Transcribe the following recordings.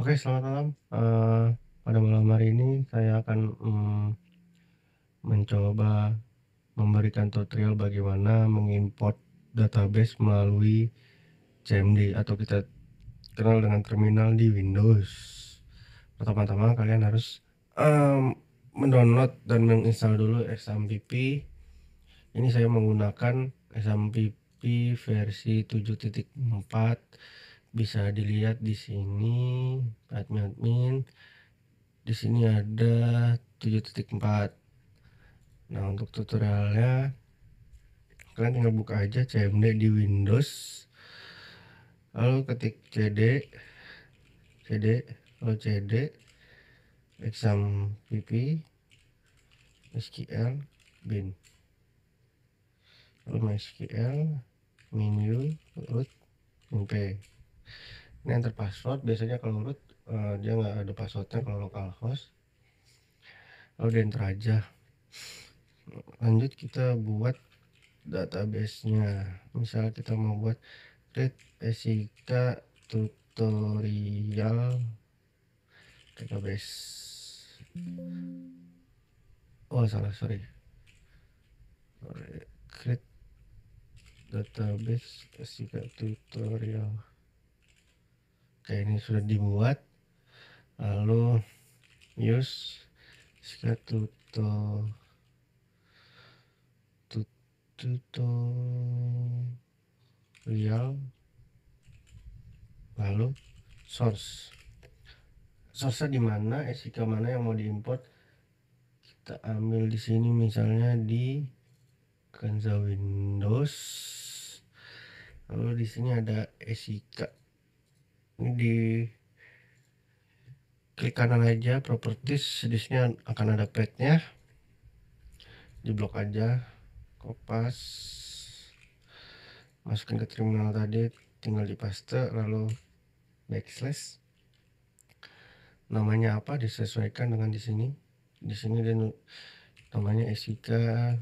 Oke, selamat malam. Uh, pada malam hari ini saya akan um, mencoba memberikan tutorial bagaimana mengimport database melalui CMD atau kita kenal dengan terminal di Windows. Pertama-tama kalian harus um, mendownload dan menginstal dulu XMPP. Ini saya menggunakan XMPP versi 7.4 bisa dilihat di sini admin admin di sini ada 7.4 nah untuk tutorialnya kalian tinggal buka aja cmd di windows lalu ketik cd cd lalu cd exam pp sql bin lalu sql menu root mp ini enter password biasanya kalau root uh, eh, dia nggak ada passwordnya kalau localhost lalu di enter aja lanjut kita buat database-nya. misal kita mau buat create SIK tutorial database oh salah sorry create database SIK tutorial oke ini sudah dibuat lalu use skatuto tutorial lalu source source di mana SDK mana yang mau diimport kita ambil di sini misalnya di Kanza Windows lalu di sini ada SDK ini di klik kanan aja properties disini akan ada padnya di blok aja kopas masukin ke terminal tadi tinggal di paste lalu backslash namanya apa disesuaikan dengan di sini di sini dan namanya SQL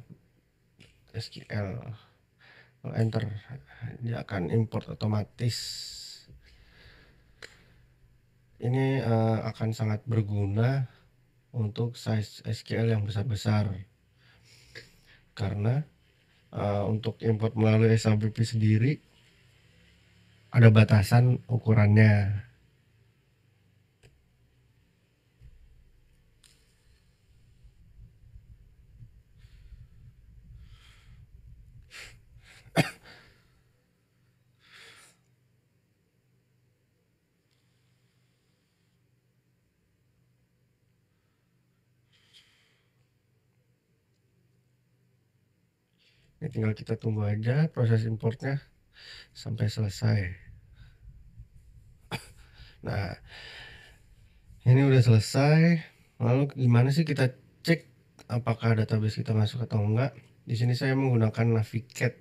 enter dia akan import otomatis ini uh, akan sangat berguna untuk size SQL yang besar-besar karena uh, untuk import melalui SMPP sendiri ada batasan ukurannya ini ya, tinggal kita tunggu aja proses importnya sampai selesai nah ini udah selesai lalu gimana sih kita cek apakah database kita masuk atau enggak di sini saya menggunakan Navicat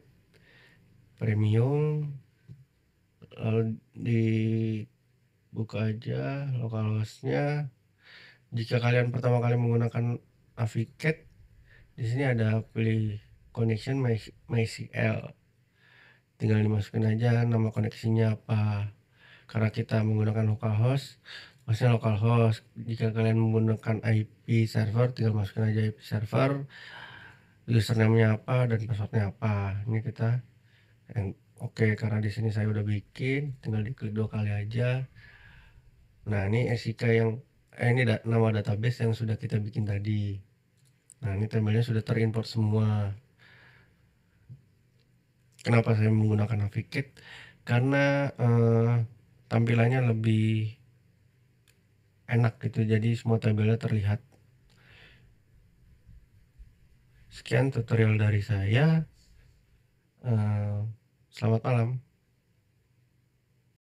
premium lalu dibuka aja localhostnya jika kalian pertama kali menggunakan Navicat di sini ada pilih connection MySQL, tinggal dimasukin aja nama koneksinya apa karena kita menggunakan localhost maksudnya localhost jika kalian menggunakan IP server tinggal masukin aja IP server username-nya apa dan passwordnya apa ini kita oke okay, karena di sini saya udah bikin tinggal diklik dua kali aja nah ini SIK yang eh, ini da nama database yang sudah kita bikin tadi nah ini tabelnya sudah terimport semua Kenapa saya menggunakan AviKit? Karena uh, tampilannya lebih enak gitu, jadi semua tabelnya terlihat. Sekian tutorial dari saya. uh, selamat malam.